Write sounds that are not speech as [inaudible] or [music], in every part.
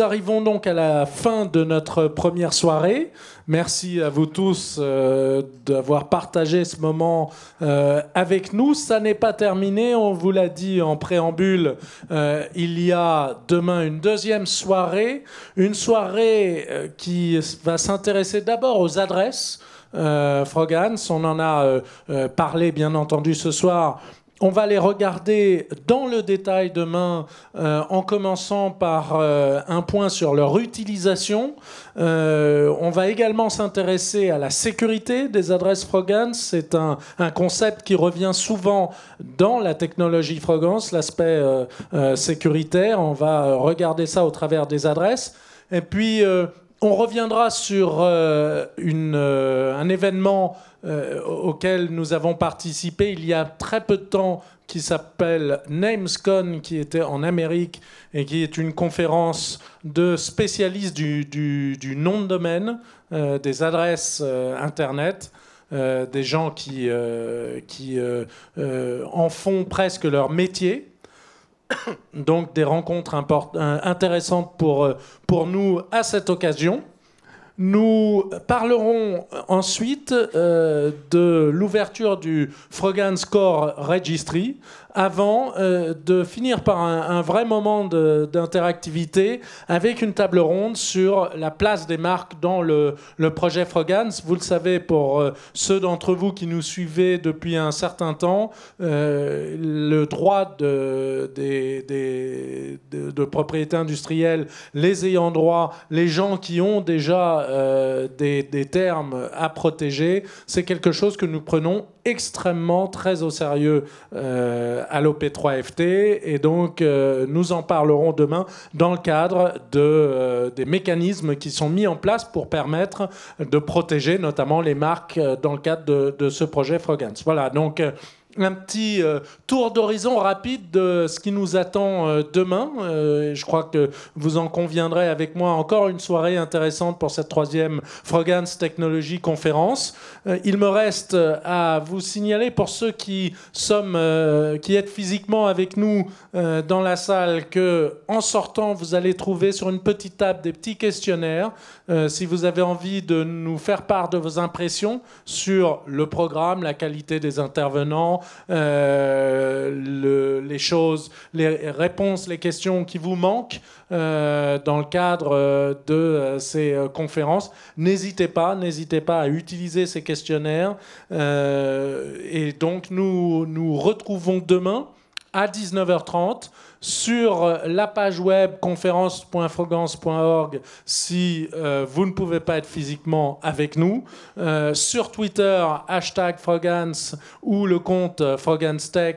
arrivons donc à la fin de notre première soirée. Merci à vous tous euh, d'avoir partagé ce moment euh, avec nous. Ça n'est pas terminé, on vous l'a dit en préambule, euh, il y a demain une deuxième soirée, une soirée qui va s'intéresser d'abord aux adresses. Frogans, on en a parlé bien entendu ce soir, on va les regarder dans le détail demain euh, en commençant par euh, un point sur leur utilisation. Euh, on va également s'intéresser à la sécurité des adresses Frogans. C'est un, concept qui revient souvent dans la technologie Frogans, l'aspect sécuritaire. On va regarder ça au travers des adresses. Et puis, on reviendra sur euh, euh, un événement euh, auquel nous avons participé il y a très peu de temps qui s'appelle NamesCon, qui était en Amérique et qui est une conférence de spécialistes du, nom de domaine, des adresses Internet. des gens qui en font presque leur métier, [coughs] donc des rencontres euh, intéressantes pour, euh, pour nous à cette occasion. Nous parlerons ensuite euh, de l'ouverture du Frogan Score Registry, avant euh, de finir par un, vrai moment d'interactivité avec une table ronde sur la place des marques dans le, projet Frogans. Vous le savez, pour euh, ceux d'entre vous qui nous suivez depuis un certain temps, euh, le droit de, propriété industrielle, les ayants droit, les gens qui ont déjà des, termes à protéger, c'est quelque chose que nous prenons extrêmement très au sérieux à euh, l'OP3FT. Et donc, euh, nous en parlerons demain dans le cadre de, euh, des mécanismes qui sont mis en place pour permettre de protéger notamment les marques dans le cadre de, de ce projet Frogans. Voilà, donc un petit euh, tour d'horizon rapide de ce qui nous attend euh, demain. Euh, je crois que vous en conviendrez avec moi. Encore une soirée intéressante pour cette troisième Frogans Technology Conférence. il me reste à vous signaler pour ceux qui sont, qui êtes physiquement avec nous dans la salle, que en sortant vous allez trouver sur une petite table des petits questionnaires. si vous avez envie de nous faire part de vos impressions sur le programme, la qualité des intervenants euh, les choses, les réponses, les questions qui vous manquent euh, dans le cadre euh, de ces conférences. N'hésitez pas, n'hésitez pas à utiliser ces questionnaires. et donc nous nous retrouvons demain à 19h30 sur euh, la page web conférence.frogance.org si euh, vous ne pouvez pas être physiquement avec nous, euh, sur Twitter hashtag Frogance ou le compte Frogance Tech,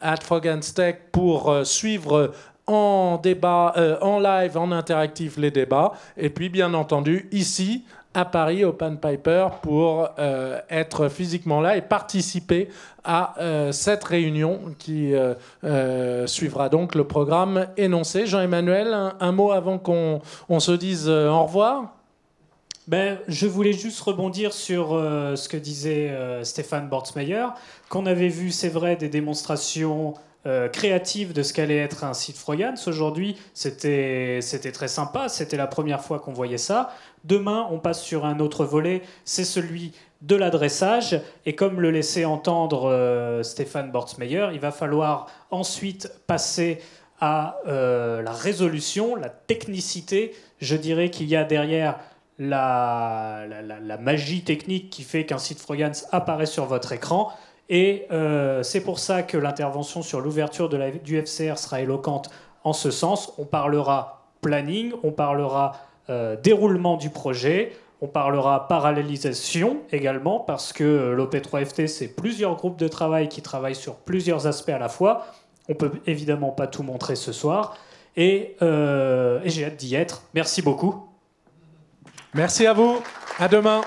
at Frogance Tech pour suivre en débat, en live, en interactif les débats. Et puis bien entendu ici à Paris au Piper, pour euh, être physiquement là et participer à euh, cette réunion qui euh, suivra donc le programme énoncé. Jean-Emmanuel, un, mot avant qu'on on se dise au revoir ben, je voulais juste rebondir sur ce que disait Stéphane Bortsmeyer, qu'on avait vu, c'est vrai, des démonstrations euh, créative de ce qu'allait être un site Froyans. Aujourd'hui, c'était très sympa, c'était la première fois qu'on voyait ça. Demain, on passe sur un autre volet, c'est celui de l'adressage. Et comme le laissait entendre euh, Stéphane Bortsmeyer, il va falloir ensuite passer à euh, la résolution, la technicité. Je dirais qu'il y a derrière la, magie technique qui fait qu'un site Froyans apparaît sur votre écran. Et euh, c'est pour ça que l'intervention sur l'ouverture du FCR sera éloquente en ce sens. On parlera planning, on parlera euh, déroulement du projet, on parlera parallélisation également, parce que euh, l'OP3FT, c'est plusieurs groupes de travail qui travaillent sur plusieurs aspects à la fois. On peut évidemment pas tout montrer ce soir. Et, et j'ai hâte d'y être. Merci beaucoup. Merci à vous. À demain.